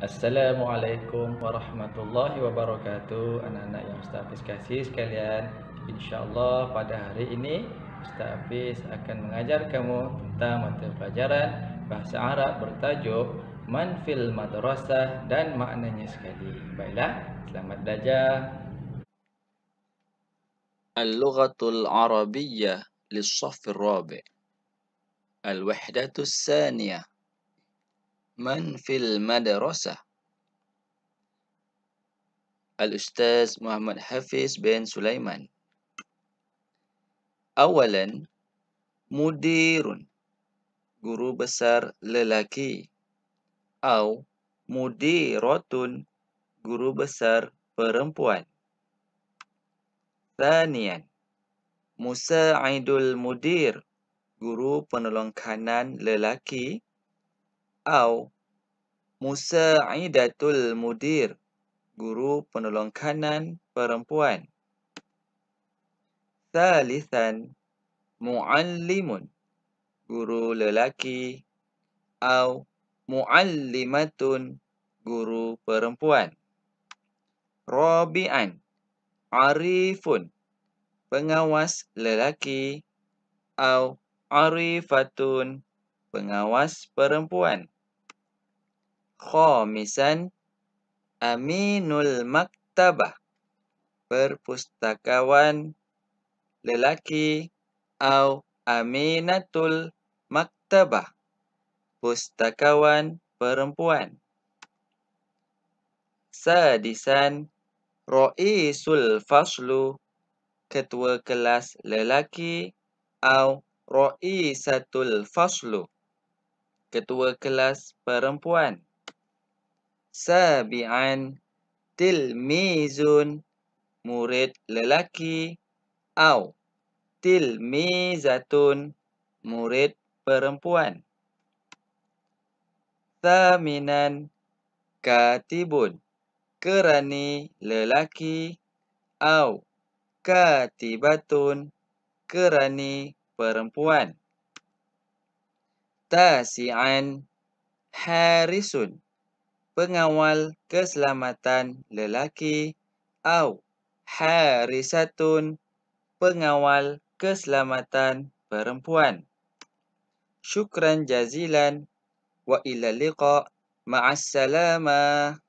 Assalamualaikum warahmatullahi wabarakatuh Anak-anak yang Ustaz Hafiz kasih sekalian InsyaAllah pada hari ini Ustaz Hafiz akan mengajar kamu Tentang mata pelajaran Bahasa Arab bertajuk Manfil Madrasah dan maknanya sekali Baiklah, selamat belajar Al-Lughatul Arabiyyah Lissafir Rabi Al-Wahdatul Saniyah Man fil madrasah? Al-Ustaz Muhammad Hafiz bin Sulaiman. Awalan, mudirun. Guru besar lelaki. Au, mudirotun. Guru besar perempuan. Tanian, Musa'idul mudir. Guru penolong kanan lelaki. Lelaki atau Musa'idatul Mudir, guru penolong kanan perempuan. Salisan, Mu'allimun, guru lelaki atau Mu'allimatun, guru perempuan. Rabi'an, Arifun, pengawas lelaki atau Arifatun, pengawas perempuan khamisan aminul maktabah perpustakawan lelaki au aminatul maktabah pustakawan perempuan sadisan raisul faslu ketua kelas lelaki au raisatul faslu ketua kelas perempuan Sabi'an tilmizun murid lelaki au tilmizatun murid perempuan. Thaminan katibun kerani lelaki au katibatun kerani perempuan. Tasi'an harisun pengawal keselamatan lelaki Au harisatun pengawal keselamatan perempuan. Syukran jazilan wa ila liqa ma'assalamah.